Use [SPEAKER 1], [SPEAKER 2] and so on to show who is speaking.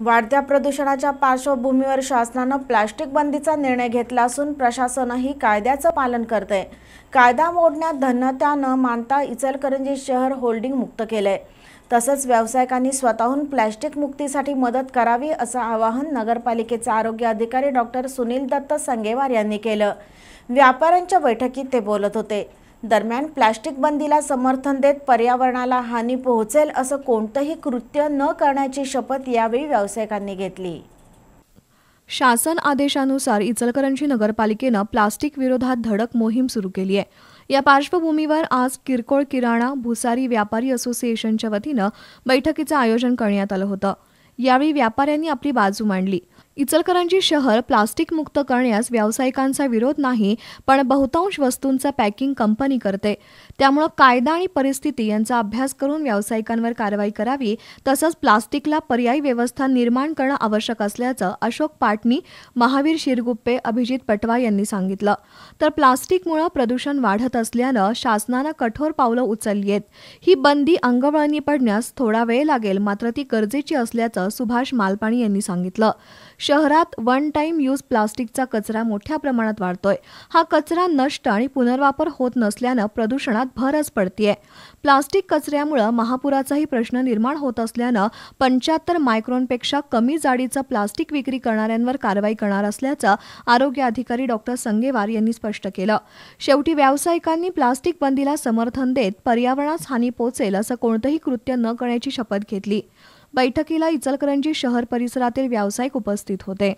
[SPEAKER 1] वाढत्या प्रदूषणाच्या पार्श्वभूमीवर शासनानं प्लास्टिक बंदीचा निर्णय घेतला असून प्रशासनही कायद्याचं पालन करतंय कायदा मोडण्यात धन्यता न मानता इचलकरंजी शहर होल्डिंग मुक्त केलंय तसंच व्यावसायिकांनी स्वतःहून प्लॅस्टिक मुक्तीसाठी मदत करावी असं आवाहन नगरपालिकेचे आरोग्य अधिकारी डॉक्टर सुनील दत्त संगेवार यांनी केलं व्यापाऱ्यांच्या बैठकीत ते बोलत होते दरम्यान प्लास्टिक बंदीला समर्थन देत पर्यावरणाला हानी पोहोचेल असं कोणतंही कृत्य न करण्याची शपथ यावेळी व्यावसायिकांनी घेतली शासन आदेशानुसार इचलकरंजी
[SPEAKER 2] नगरपालिकेनं प्लास्टिक विरोधात धडक मोहीम सुरू केली आहे या पार्श्वभूमीवर आज किरकोळ किराणा भुसारी व्यापारी असोसिएशनच्या वतीनं बैठकीचं आयोजन करण्यात आलं होतं यावेळी व्यापाऱ्यांनी आपली बाजू मांडली इचलकरंजी शहर प्लास्टिक मुक्त करण्यास व्यावसायिकांचा विरोध नाही पण बहुतांश वस्तूंचं पॅकिंग कंपनी करते त्यामुळं कायदा आणि परिस्थिती यांचा अभ्यास करून व्यावसायिकांवर कारवाई करावी तसंच प्लास्टिकला पर्यायी व्यवस्था निर्माण करणं आवश्यक असल्याचं अशोक पाटणी महावीर शिरगुप्पे अभिजित पटवा यांनी सांगितलं तर प्लास्टिकमुळं प्रदूषण वाढत असल्यानं शासनानं कठोर पावलं उचलली आहेत ही बंदी अंगवळणी पडण्यास थोडा वेळ लागेल मात्र ती गरजेची असल्याचं सुभाष मालपाणी यांनी सांगितलं शहरात वन टाइम यूज प्लास्टिकचा कचरा मोठ्या प्रमाणात वाढतोय हा कचरा नष्ट आणि पुनर्वापर होत नसल्यानं प्रदूषणात भरच पडतीये प्लास्टिक कचऱ्यामुळे महापुराचाही प्रश्न निर्माण होत असल्यानं पंच्याहत्तर मायक्रोनपेक्षा कमी जाडीचं प्लास्टिक विक्री करणाऱ्यांवर कारवाई करणार असल्याचं आरोग्य अधिकारी डॉक्टर संगेवार यांनी स्पष्ट केलं शेवटी व्यावसायिकांनी प्लास्टिक बंदीला समर्थन देत पर्यावरणास हानी पोचेल असं कोणतंही कृत्य न करण्याची शपथ घेतली बैठकीला इचलकरंजी शहर परिसरातील व्यावसायिक उपस्थित होते